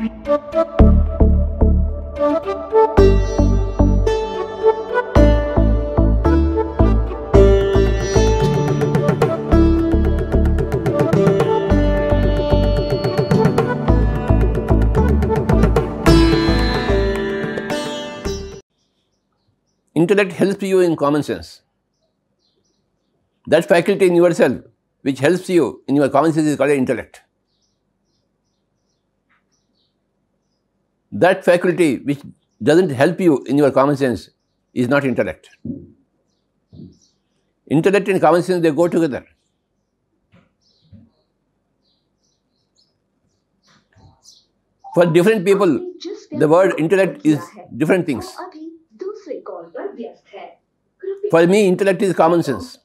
Intellect helps you in common sense. That faculty in yourself which helps you in your common sense is called intellect. That faculty which doesn't help you in your common sense is not intellect. Intellect and common sense, they go together. For different people, the word intellect is different things. For me, intellect is common sense.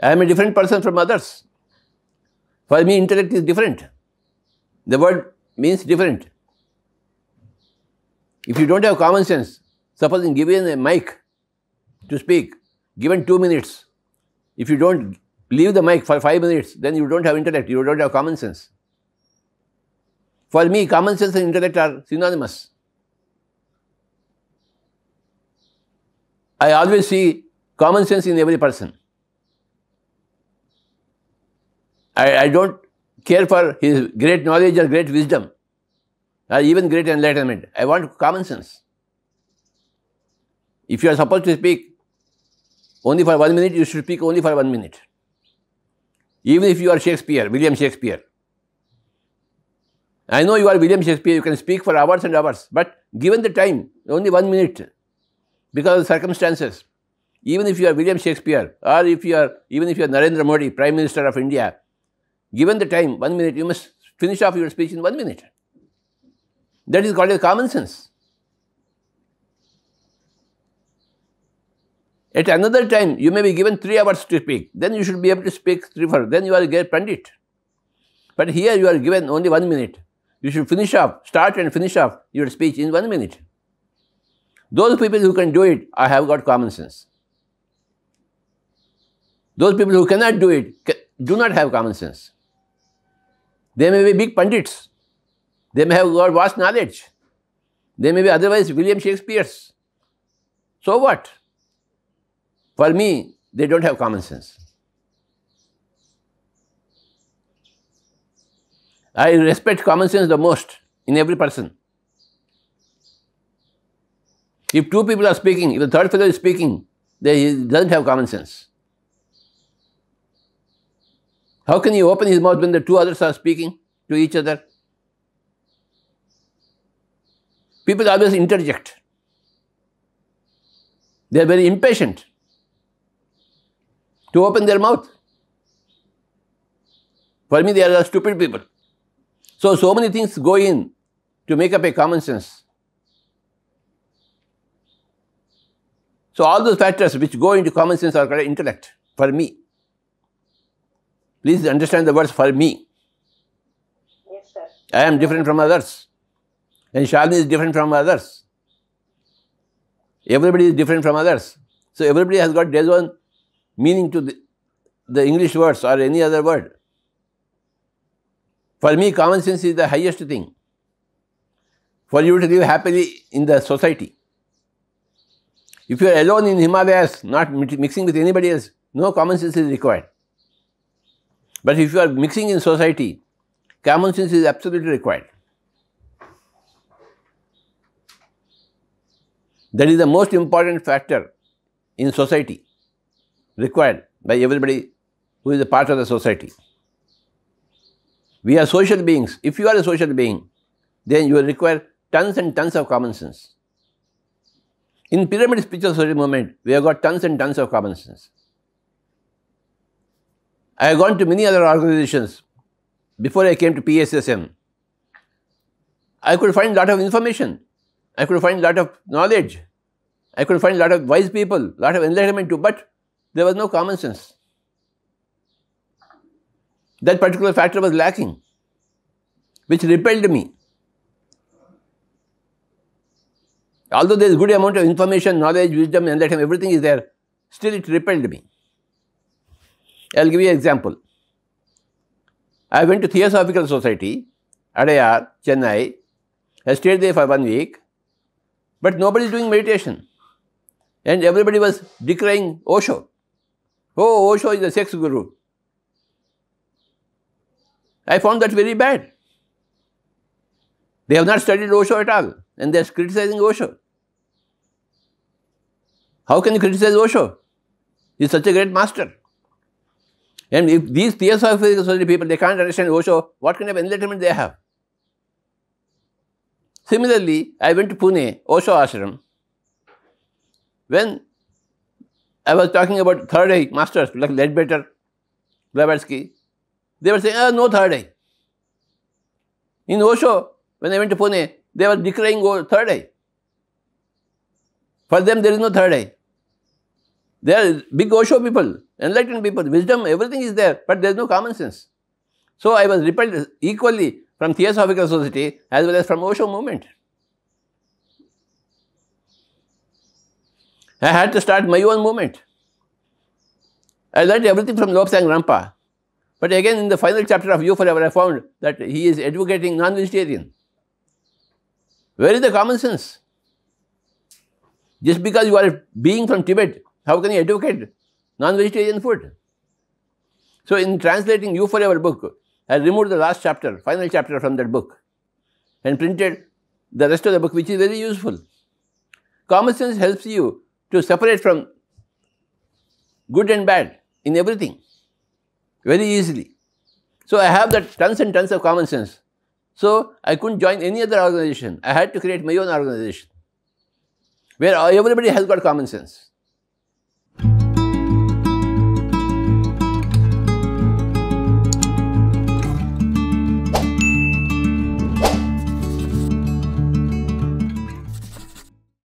I am a different person from others. For me, intellect is different. The word means different. If you don't have common sense, supposing given a mic to speak, given two minutes, if you don't leave the mic for five minutes, then you don't have intellect, you don't have common sense. For me, common sense and intellect are synonymous. I always see common sense in every person. I, I don't care for his great knowledge or great wisdom or even great enlightenment. I want common sense. If you are supposed to speak only for one minute, you should speak only for one minute. Even if you are Shakespeare, William Shakespeare. I know you are William Shakespeare, you can speak for hours and hours, but given the time, only one minute, because of circumstances. Even if you are William Shakespeare, or if you are, even if you are Narendra Modi, Prime Minister of India, Given the time, one minute, you must finish off your speech in one minute. That is called as common sense. At another time, you may be given three hours to speak. Then you should be able to speak three hours. Then you are a pandit. But here you are given only one minute. You should finish off, start and finish off your speech in one minute. Those people who can do it, I have got common sense. Those people who cannot do it do not have common sense. They may be big pundits. They may have got vast knowledge. They may be otherwise William Shakespeare's. So what? For me, they don't have common sense. I respect common sense the most in every person. If two people are speaking, if the third fellow is speaking, they doesn't have common sense. How can you open his mouth when the two others are speaking to each other? People always interject. They are very impatient to open their mouth. For me, they are stupid people. So, so many things go in to make up a common sense. So, all those factors which go into common sense are called intellect for me. Please understand the words for me. Yes, sir. I am different from others. And Shalini is different from others. Everybody is different from others. So everybody has got their own meaning to the, the English words or any other word. For me, common sense is the highest thing. For you to live happily in the society. If you are alone in Himalayas, not mixing with anybody else, no common sense is required. But if you are mixing in society, common sense is absolutely required. That is the most important factor in society required by everybody who is a part of the society. We are social beings. If you are a social being, then you will require tons and tons of common sense. In pyramid of society movement, we have got tons and tons of common sense. I have gone to many other organizations before I came to PSSM. I could find a lot of information. I could find a lot of knowledge. I could find a lot of wise people, a lot of enlightenment too, but there was no common sense. That particular factor was lacking, which repelled me. Although there is good amount of information, knowledge, wisdom, enlightenment, everything is there, still it repelled me. I will give you an example. I went to Theosophical Society, Adayar, Chennai. I stayed there for one week, but nobody is doing meditation. And everybody was decrying Osho. Oh, Osho is a sex guru. I found that very bad. They have not studied Osho at all, and they are criticizing Osho. How can you criticize Osho? He is such a great master. And if these theosophical society people, they can't understand Osho, what kind of enlightenment they have? Similarly, I went to Pune, Osho Ashram. When I was talking about third eye masters like Ledbetter, Blavatsky, they were saying, oh, no third eye. In Osho, when I went to Pune, they were decrying third eye. For them, there is no third eye. They are big Osho people, enlightened people, wisdom, everything is there, but there is no common sense. So I was repelled equally from Theosophical Society as well as from Osho movement. I had to start my own movement. I learned everything from Lobsang Rampa. But again, in the final chapter of You Forever, I found that he is advocating non-vegetarian. Where is the common sense? Just because you are a being from Tibet how can he advocate non-vegetarian food? So in translating You Forever book, I removed the last chapter, final chapter from that book and printed the rest of the book which is very useful. Common sense helps you to separate from good and bad in everything very easily. So I have that tons and tons of common sense. So I couldn't join any other organization. I had to create my own organization where everybody has got common sense. Thank you.